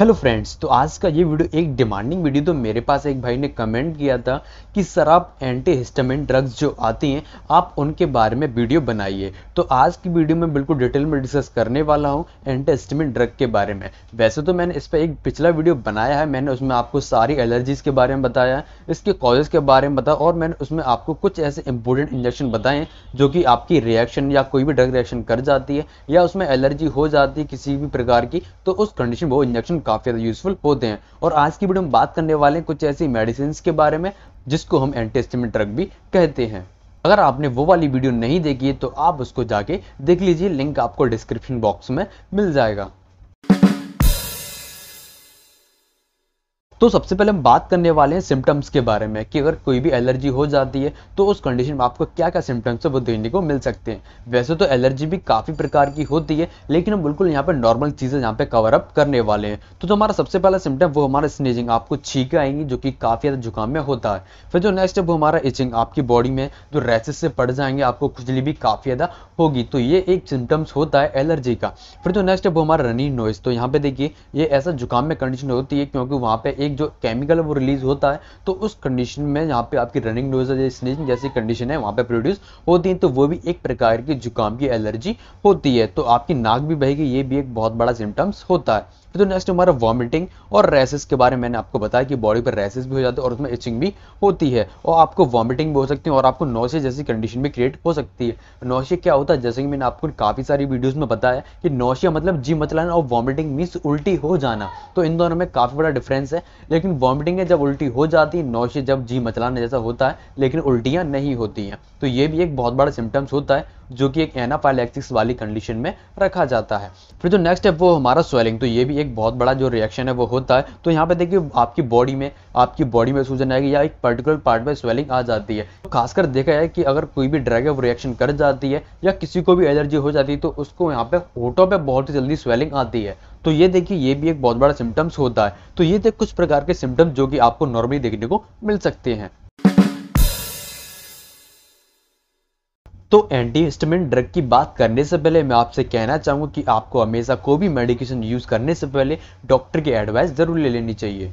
hello friends तो आज का ये वीडियो एक डिमांडिंग वीडियो तो मेरे पास एक भाई ने कमेंट किया था कि सर आप एंटी हिस्टामिन ड्रग्स जो आती हैं आप उनके बारे में वीडियो बनाइए तो आज की वीडियो में बिल्कुल डिटेल में डिस्कस करने वाला हूँ एंटी हिस्टामिन ड्रग के बारे में वैसे तो मैंने इस पर एक पिछला वीडियो बनाया है मैंने उसमें आपको सारी एलर्जीज़ के बारे में बताया इसके कॉजेज़ के बारे में बताया और मैंने उसमें आपको कुछ ऐसे इंपॉर्टेंट इंजेक्शन बताएँ जो कि आपकी रिएक्शन या कोई भी ड्रग रिएक्शन कर जाती है या उसमें एलर्जी हो जाती है किसी भी प्रकार की तो उस कंडीशन में वो इंजेक्शन काफ़ी ज़्यादा यूजफुल होते हैं और आज की वीडियो में बात करने वाले हैं कुछ ऐसी मेडिसिन के बारे में जिसको हम एंटेस्टमी ड्रग भी कहते हैं अगर आपने वो वाली वीडियो नहीं देखी है तो आप उसको जाके देख लीजिए लिंक आपको डिस्क्रिप्शन बॉक्स में मिल जाएगा तो सबसे पहले हम बात करने वाले हैं सिम्टम्स के बारे में कि अगर कोई भी एलर्जी हो जाती है तो उस कंडीशन में आपको क्या क्या सिम्टम्स है वो देखने को मिल सकते हैं वैसे तो एलर्जी भी काफ़ी प्रकार की होती है लेकिन हम बिल्कुल यहाँ पर नॉर्मल चीज़ें यहाँ पर कवर अप करने वाले हैं तो जो हमारा सबसे पहला सिम्टम वो हमारा स्नीजिंग आपको छींक आएंगी जो कि काफ़ी ज़्यादा जुकाम में होता है फिर जो नेक्स्ट है वो हमारा इचिंग आपकी बॉडी में जो रैसेस से पड़ जाएंगे आपको खुजली भी काफ़ी ज़्यादा होगी तो ये एक सिम्टम्स होता है एलर्जी का फिर जो नेक्स्ट है वो हमारा रनिंग नॉइज़ तो यहाँ पे देखिए ये ऐसा जुकाम में कंडीशन होती है क्योंकि वहाँ पे एक एक जो केमिकल है वो रिलीज होता है तो उस कंडीशन में यहाँ पे आपकी रनिंग नोज स्नेजिंग जैसी कंडीशन है वहाँ पे प्रोड्यूस होती है तो वो भी एक प्रकार की जुकाम की एलर्जी होती है तो आपकी नाक भी बहेगी ये भी एक बहुत बड़ा सिम्टम्स होता है तो नेक्स्ट हमारा वॉमिटिंग और रेसेस के बारे में मैंने आपको बताया कि बॉडी पर रैसेस भी हो जाते हैं और उसमें इचिंग भी होती है और आपको वॉमिटिंग भी हो सकती है और आपको नौशे जैसी कंडीशन भी क्रिएट हो सकती है नौशे क्या होता है जैसे कि मैंने आपको काफ़ी सारी वीडियोज़ में बताया कि नौशिया मतलब जी मचलाना और वॉमिटिंग मीन्स उल्टी हो जाना तो इन दोनों में काफ़ी बड़ा डिफरेंस है लेकिन वॉमिटिंग है जब उल्टी हो जाती है नौशे जब जी मचलाना जैसा होता है लेकिन उल्टियाँ नहीं होती हैं तो ये भी एक बहुत बड़ा सिम्टम्स होता है जो कि एक एनाफाइलैक्सिस वाली कंडीशन में रखा जाता है फिर जो नेक्स्ट है वो हमारा स्वेलिंग तो ये भी एक बहुत बड़ा जो रिएक्शन है वो होता है तो यहाँ पे देखिए आपकी बॉडी में आपकी बॉडी में सूजन आएगी या एक पर्टिकुलर पार्ट में स्वेलिंग आ जाती है तो खासकर देखा है कि अगर कोई भी ड्रग है वो रिएक्शन कर जाती है या किसी को भी एलर्जी हो जाती है तो उसको यहाँ पे होटों पे बहुत ही जल्दी स्वेलिंग आती है तो ये देखिए ये भी एक बहुत बड़ा सिम्टम्स होता है तो ये देख कुछ प्रकार के सिम्टम्स जो कि आपको नॉर्मली देखने को मिल सकते हैं तो एंटी हिस्टामिन ड्रग की बात करने से पहले मैं आपसे कहना चाहूँगा कि आपको हमेशा कोई भी मेडिकेशन यूज़ करने से पहले डॉक्टर की एडवाइस ज़रूर ले लेनी चाहिए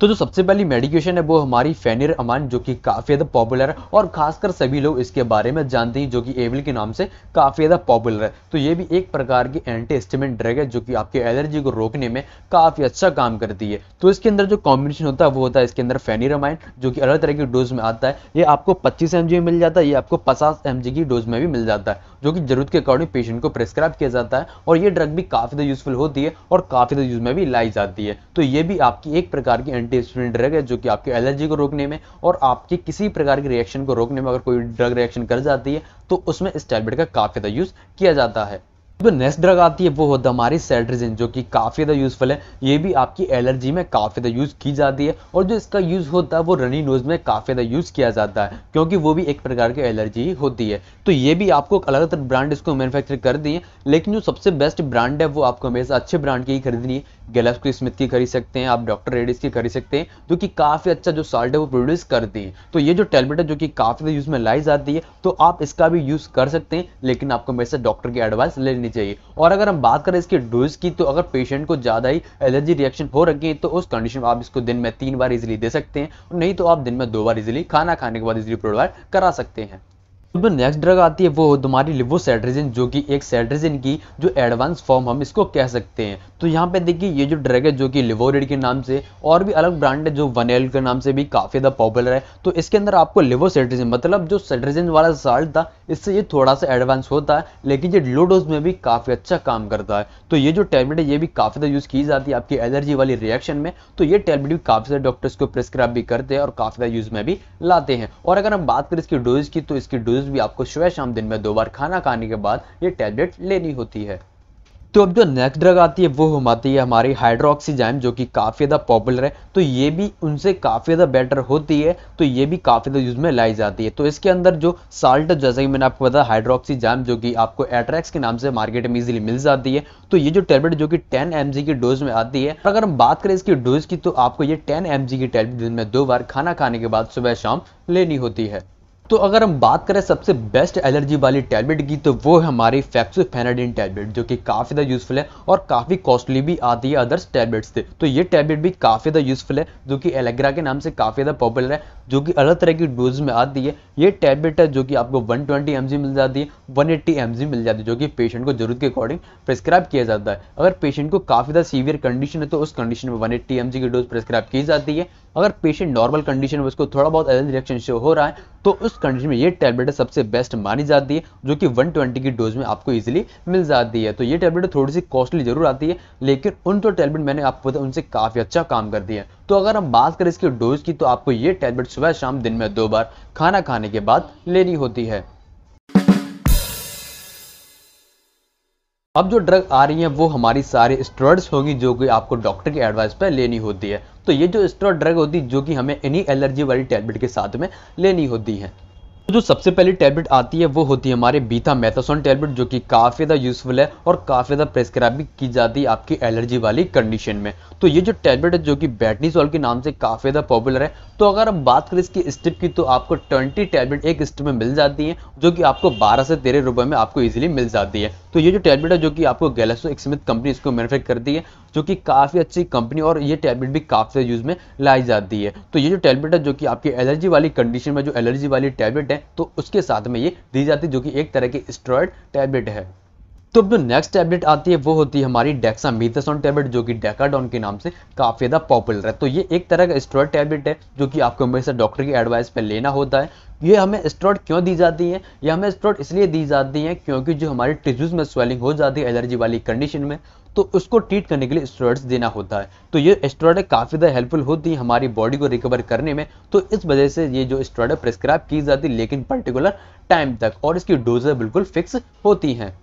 तो जो सबसे पहली मेडिकेशन है वो हमारी फेनिर अमान जो कि काफ़ी ज़्यादा पॉपुलर है और खासकर सभी लोग इसके बारे में जानते हैं जो कि एविल के नाम से काफ़ी ज़्यादा पॉपुलर है तो ये भी एक प्रकार की एंटी एस्टिमेंट ड्रग है जो कि आपके एलर्जी को रोकने में काफ़ी अच्छा काम करती है तो इसके अंदर जो कॉम्बिनेशन होता है वो होता है इसके अंदर फेनिरामाइन जो कि अलग तरह की डोज में आता है ये आपको पच्चीस एम में मिल जाता है ये आपको पचास एम की डोज में भी मिल जाता है जो कि जरूरत के अकॉर्डिंग पेशेंट को प्रेस्क्राइब किया जाता है और ये ड्रग भी काफ़ी ज़्यादा यूजफुल होती है और काफ़ी ज़्यादा यूज में भी लाई जाती है तो ये भी आपकी एक प्रकार की एंटी हिस्टामिन ड्रग है जो कि आपके एलर्जी को रोकने में और आपके किसी प्रकार के रिएक्शन को रोकने में अगर कोई ड्रग रिएक्शन कर जाती है तो उसमें इस टैबलेट का काफ़ी ज़्यादा यूज़ किया जाता है जो नेक्स्ट ड्रग आती है वो होता है हमारी सेट्रिजिन जो कि काफ़ी ज़्यादा यूज़फुल है ये भी आपकी एलर्जी में काफ़ी ज़्यादा यूज़ की जाती है और जो इसका यूज़ होता है वो रनी नोज़ में काफ़ी ज़्यादा यूज़ किया जाता है क्योंकि वो भी एक प्रकार की एलर्जी होती है तो ये भी आपको अलग अलग ब्रांड इसको मैनुफैक्चर कर दिए लेकिन जो सबसे बेस्ट ब्रांड है वो आपको हमेशा अच्छे ब्रांड की ही खरीदनी है गैलेक्स की स्मिथ की खरीद सकते हैं आप डॉक्टर रेडिस की खरीद सकते हैं जो कि काफ़ी अच्छा जो साल्ट है वो प्रोड्यूस करती है तो ये जो टैबलेट है जो कि काफ़ी यूज़ में लाई जाती है तो आप इसका भी यूज़ कर सकते हैं लेकिन आपको मेरे डॉक्टर की एडवाइस लेनी चाहिए और अगर हम बात करें इसकी डोज की तो अगर पेशेंट को ज़्यादा ही एलर्जी रिएक्शन हो रखी है तो उस कंडीशन में आप इसको दिन में तीन बार इजिली दे सकते हैं नहीं तो आप दिन में दो बार इजिली खाना खाने के बाद इजिली प्रोवाइड करा सकते हैं जो नेक्स्ट ड्रग आती है वो तुम्हारी लिवोसेट्रेजिन जो कि एक सेट्रेजिन की जो एडवांस फॉर्म हम इसको कह सकते हैं तो यहाँ पे देखिए ये जो ड्रग है जो कि लिवोरिड के नाम से और भी अलग ब्रांड है जो वनेल के नाम से भी काफ़ी ज़्यादा पॉपुलर है तो इसके अंदर आपको लिवोसेट्रेजिन मतलब जो सेट्रेजिन वाला साल्ट था इससे ये थोड़ा सा एडवांस होता है लेकिन ये लो डोज में भी काफ़ी अच्छा काम करता है तो ये जो टैबलेट है ये भी काफ़ी ज़्यादा यूज़ की जाती है आपकी एलर्जी वाली रिएक्शन में तो ये टैबलेट भी काफ़ी सारे डॉक्टर्स को प्रिस्क्राइब भी करते हैं और काफ़ी ज़्यादा यूज़ में भी लाते हैं और अगर हम बात करें इसकी डोज की तो इसकी डोज रोज़ भी आपको सुबह शाम दिन में दो बार खाना खाने के बाद ये टैबलेट लेनी होती है तो अब जो नेक्स्ट ड्रग आती है वो हम आती है हमारी हाइड्रोक्सीजाइम जो कि काफ़ी ज़्यादा पॉपुलर है तो ये भी उनसे काफ़ी ज़्यादा बेटर होती है तो ये भी काफ़ी ज़्यादा यूज़ में लाई जाती है तो इसके अंदर जो साल्ट जैसे कि मैंने आपको बताया हाइड्रोक्सीजाइम जो कि आपको एट्रैक्स के नाम से मार्केट में ईजिली मिल जाती है तो ये जो टैबलेट जो कि टेन एम की डोज में आती है अगर हम बात करें इसकी डोज की तो आपको ये टेन एम की टैबलेट दिन में दो बार खाना खाने के बाद सुबह शाम लेनी होती है तो अगर हम बात करें सबसे बेस्ट एलर्जी वाली टैबलेट की तो वो है हमारी फैक्सोफेनाडिन टैबलेट जो कि काफ़ी ज़्यादा यूज़फुल है और काफ़ी कॉस्टली भी आती है अदर्स टैबलेट्स से तो ये टैबलेट भी काफ़ी ज़्यादा यूज़फुल है जो कि एलेग्रा के नाम से काफ़ी ज़्यादा पॉपुलर है जो कि अलग तरह की डोज में आती है ये टैबलेट है जो कि आपको वन ट्वेंटी मिल जाती है वन एट्टी मिल जाती है जो कि पेशेंट को जरूरत के अकॉर्डिंग प्रिस्क्राइब किया जाता है अगर पेशेंट को काफ़ी ज़्यादा सीवियर कंडीशन है तो उस कंडीशन में वन एट्टी की डोज प्रिस्क्राइब की जाती है अगर पेशेंट नॉर्मल कंडीशन में उसको थोड़ा बहुत एलर्जी रिएक्शन शो हो रहा है तो उस कंडीशन में ये टैबलेट सबसे बेस्ट मानी जाती है जो कि 120 की डोज में आपको इजीली मिल जाती है तो ये टैबलेट थोड़ी सी कॉस्टली जरूर आती है लेकिन उन तो टैबलेट मैंने आपको पता उनसे काफ़ी अच्छा काम दिया है तो अगर हम बात करें इसकी डोज की तो आपको ये टैबलेट सुबह शाम दिन में दो बार खाना खाने के बाद लेनी होती है अब जो ड्रग आ रही है वो हमारी सारी स्टर्ड्स होंगी जो कि आपको डॉक्टर की एडवाइस पर लेनी होती है तो ये जो स्टोर ड्रग होती है जो कि हमें इन्हीं एलर्जी वाली टैबलेट के साथ में लेनी होती है तो जो सबसे पहली टैबलेट आती है वो होती है हमारे बीथा मेथासोन टैबलेट जो कि काफ़ी ज़्यादा यूजफुल है और काफ़ी ज़्यादा प्रेस्क्राइब भी की जाती है आपकी एलर्जी वाली कंडीशन में तो ये जो टैबलेट है जो कि बैटनीसोल के नाम से काफ़ी ज़्यादा पॉपुलर है तो अगर हम बात करें इसकी स्टिप की तो आपको ट्वेंटी टैबलेट एक स्टिप में मिल जाती है जो कि आपको बारह से तेरह रुपये में आपको ईजिली मिल जाती है तो ये जो टैबलेट है जो कि आपको गैलेक्सो एक्समित कंपनी इसको मैनुफेक्ट करती है जो कि काफ़ी अच्छी कंपनी और ये टैबलेट भी काफ़ी यूज़ में लाई जाती है तो ये जो टैबलेट है जो कि आपकी एलर्जी वाली कंडीशन में जो एलर्जी वाली टैबलेट है तो उसके साथ में ये दी जाती है जो कि एक तरह की स्ट्रॉयड टैबलेट है तो अब जो नेक्स्ट टैबलेट आती है वो होती है हमारी डेक्सा डेक्सामीथासोन टैबलेट जो कि डेकाडॉन के नाम से काफ़ी ज़्यादा पॉपुलर है तो ये एक तरह का स्ट्रॉइड टैबलेट है जो कि आपको हमेशा डॉक्टर की एडवाइस पर लेना होता है ये हमें स्टेरॉइड क्यों दी जाती है ये हमें स्ट्रॉड इसलिए दी जाती है क्योंकि जो हमारे टिश्यूज़ में स्वेलिंग हो जाती है एलर्जी वाली कंडीशन में तो उसको ट्रीट करने के लिए स्टेरॉइड्स देना होता है तो ये स्टेरॉइड काफ़ी ज़्यादा हेल्पफुल होती है हमारी बॉडी को रिकवर करने में तो इस वजह से ये जो स्टेरॉइड प्रिस्क्राइब की जाती है लेकिन पर्टिकुलर टाइम तक और इसकी डोजे बिल्कुल फिक्स होती हैं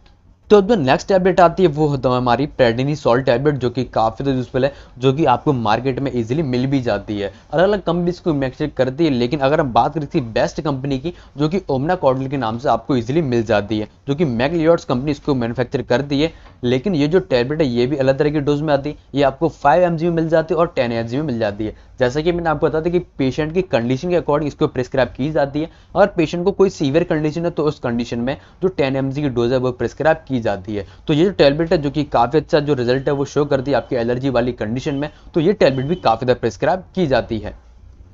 तो अब जो नेक्स्ट टैबलेट आती है वो होता तो है हमारी प्रेडनी सॉल्ट टैबलेट जो कि काफ़ी तो यूजफुल है जो कि आपको मार्केट में इजीली मिल भी जाती है अलग अलग कंपनी इसको मैक्चर करती है लेकिन अगर हम बात करें किसी बेस्ट कंपनी की जो कि ओमना कॉडल के नाम से आपको इजीली मिल जाती है जो कि मैगलियॉर्ड्स कंपनी इसको मैनुफैक्चर करती है लेकिन ये जो टैबलेट है ये भी अलग तरह की डोज में आती है ये आपको फाइव एम में मिल जाती है और टेन एम में मिल जाती है जैसा कि मैंने आपको बताया था कि पेशेंट की कंडीशन के अकॉर्डिंग इसको प्रिस्क्राइब की जाती है अगर पेशेंट को कोई सीवियर कंडीशन है तो उस कंडीशन में जो टेन एम की डोज है वो प्रिस्क्राइब की जाती है तो ये जो टैबलेट है जो कि काफ़ी अच्छा जो रिजल्ट है वो शो करती है आपकी एलर्जी वाली कंडीशन में तो ये टैबलेट भी काफ़ी ज़्यादा प्रिस्क्राइब की जाती है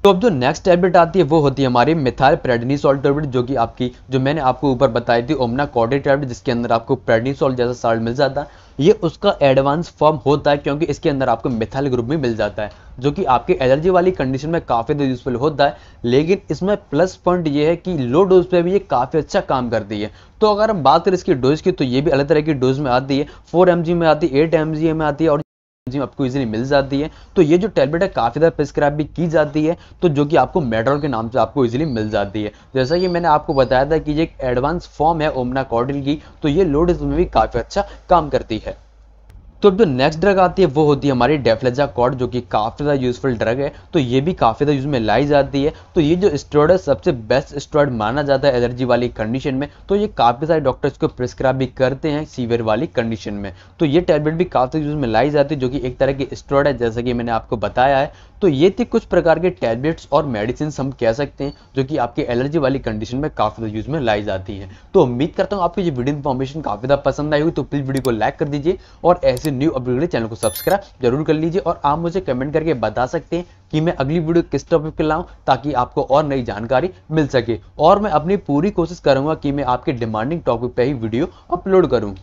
तो अब जो नेक्स्ट टैबलेट आती है वो होती है हमारी मिथाइल प्रेडनीसोल टैबलेट जो कि आपकी जो मैंने आपको ऊपर बताई थी ओमना कॉडे टैबलेट जिसके अंदर आपको प्रेडनीसोल जैसा साल्ट मिल जाता है ये उसका एडवांस फॉर्म होता है क्योंकि इसके अंदर आपको मिथाइल ग्रुप भी मिल जाता है जो कि आपके एलर्जी वाली कंडीशन में काफ़ी यूजफुल होता है लेकिन इसमें प्लस पॉइंट ये है कि लो डोज पे भी ये काफ़ी अच्छा काम करती है तो अगर हम बात करें इसकी डोज की तो ये भी अलग तरह की डोज में आती है फोर एम में आती है एट एम में आती है और एंजिम आपको इजीली मिल जाती है तो ये जो टैबलेट है काफ़ी ज़्यादा प्रिस्क्राइब भी की जाती है तो जो कि आपको मेड्रॉल के नाम से आपको इजीली मिल जाती है जैसा कि मैंने आपको बताया था कि ये एक एडवांस फॉर्म है ओमना कॉर्डिल की तो ये लोड में भी काफ़ी अच्छा काम करती है तो अब जो नेक्स्ट ड्रग आती है वो होती है हमारी डेफ्लेजा कॉड जो कि काफ़ी ज़्यादा यूजफुल ड्रग है तो ये भी काफ़ी ज़्यादा यूज में लाई जाती है तो ये जो स्टेरॉइड है सबसे बेस्ट स्टेरॉइड माना जाता है एलर्जी वाली कंडीशन में तो ये काफ़ी सारे डॉक्टर को प्रिस्क्राइब भी करते हैं सीवियर वाली कंडीशन में तो ये टैबलेट भी काफ़ी यूज में लाई जाती है जो कि एक तरह की स्टोरॉयड है जैसा कि मैंने आपको बताया है तो ये थी कुछ प्रकार के टैबलेट्स और मेडिसिन हम कह सकते हैं जो कि आपके एलर्जी वाली कंडीशन में काफ़ी ज़्यादा यूज में लाई जाती है तो उम्मीद करता हूँ आपको ये वीडियो इन्फॉर्मेशन काफ़ी ज़्यादा पसंद आई हुई तो प्लीज़ वीडियो को लाइक कर दीजिए और ऐसे से न्यू अपडेट चैनल को सब्सक्राइब जरूर कर लीजिए और आप मुझे कमेंट करके बता सकते हैं कि मैं अगली वीडियो किस टॉपिक पर लाऊं ताकि आपको और नई जानकारी मिल सके और मैं अपनी पूरी कोशिश करूंगा कि मैं आपके डिमांडिंग टॉपिक पर ही वीडियो अपलोड करूँ